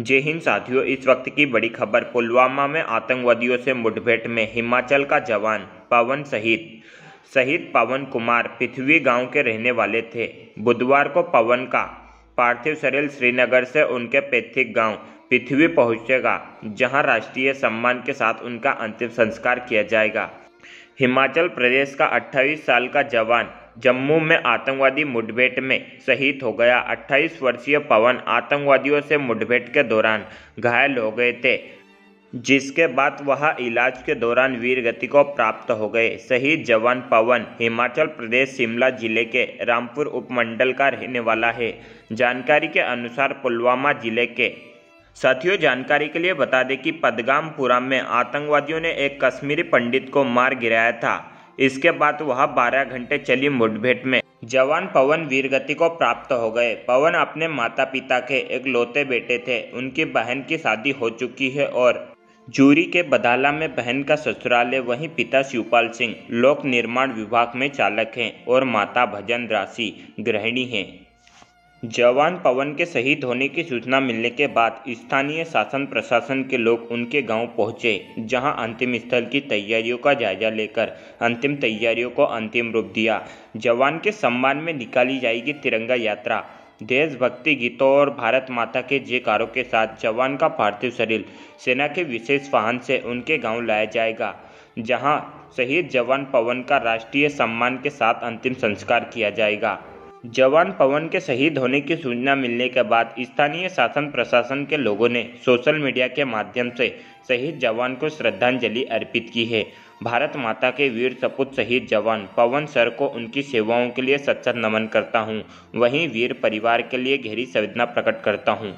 जय हिंद साथियों इस वक्त की बड़ी खबर पुलवामा में आतंकवादियों से मुठभेड़ में हिमाचल का जवान पवन शहीद शहीद पवन कुमार पृथ्वी गांव के रहने वाले थे बुधवार को पवन का पार्थिव शरीर श्रीनगर से उनके पैतृक गांव पृथ्वी पहुंचेगा जहां राष्ट्रीय सम्मान के साथ उनका अंतिम संस्कार किया जाएगा हिमाचल प्रदेश का 28 साल का जवान जम्मू में आतंकवादी मुठभेड़ में शहीद हो गया 28 वर्षीय पवन आतंकवादियों से मुठभेड़ के दौरान घायल हो गए थे जिसके बाद वह इलाज के दौरान वीर गति को प्राप्त हो गए शहीद जवान पवन हिमाचल प्रदेश शिमला जिले के रामपुर उपमंडल का रहने वाला है जानकारी के अनुसार पुलवामा जिले के साथियों जानकारी के लिए बता दें कि पदगामपुरा में आतंकवादियों ने एक कश्मीरी पंडित को मार गिराया था इसके बाद वह 12 घंटे चली मुठभेड़ में जवान पवन वीरगति को प्राप्त हो गए पवन अपने माता पिता के एक लोते बेटे थे उनकी बहन की शादी हो चुकी है और जूरी के बदाला में बहन का ससुराल है वहीं पिता शिवपाल सिंह लोक निर्माण विभाग में चालक हैं और माता भजन राशि गृहिणी हैं जवान पवन के शहीद होने की सूचना मिलने के बाद स्थानीय शासन प्रशासन के लोग उनके गांव पहुंचे जहां अंतिम स्थल की तैयारियों का जायजा लेकर अंतिम तैयारियों को अंतिम रूप दिया जवान के सम्मान में निकाली जाएगी तिरंगा यात्रा देशभक्ति गीतों और भारत माता के जयकारों के साथ जवान का पार्थिव शरीर सेना के विशेष वाहन से उनके गांव लाया जाएगा जहां शहीद जवान पवन का राष्ट्रीय सम्मान के साथ अंतिम संस्कार किया जाएगा जवान पवन के शहीद होने की सूचना मिलने के बाद स्थानीय शासन प्रशासन के लोगों ने सोशल मीडिया के माध्यम से शहीद जवान को श्रद्धांजलि अर्पित की है भारत माता के वीर सपूत शहीद जवान पवन सर को उनकी सेवाओं के लिए सच्चा नमन करता हूं वहीं वीर परिवार के लिए गहरी संवेदना प्रकट करता हूं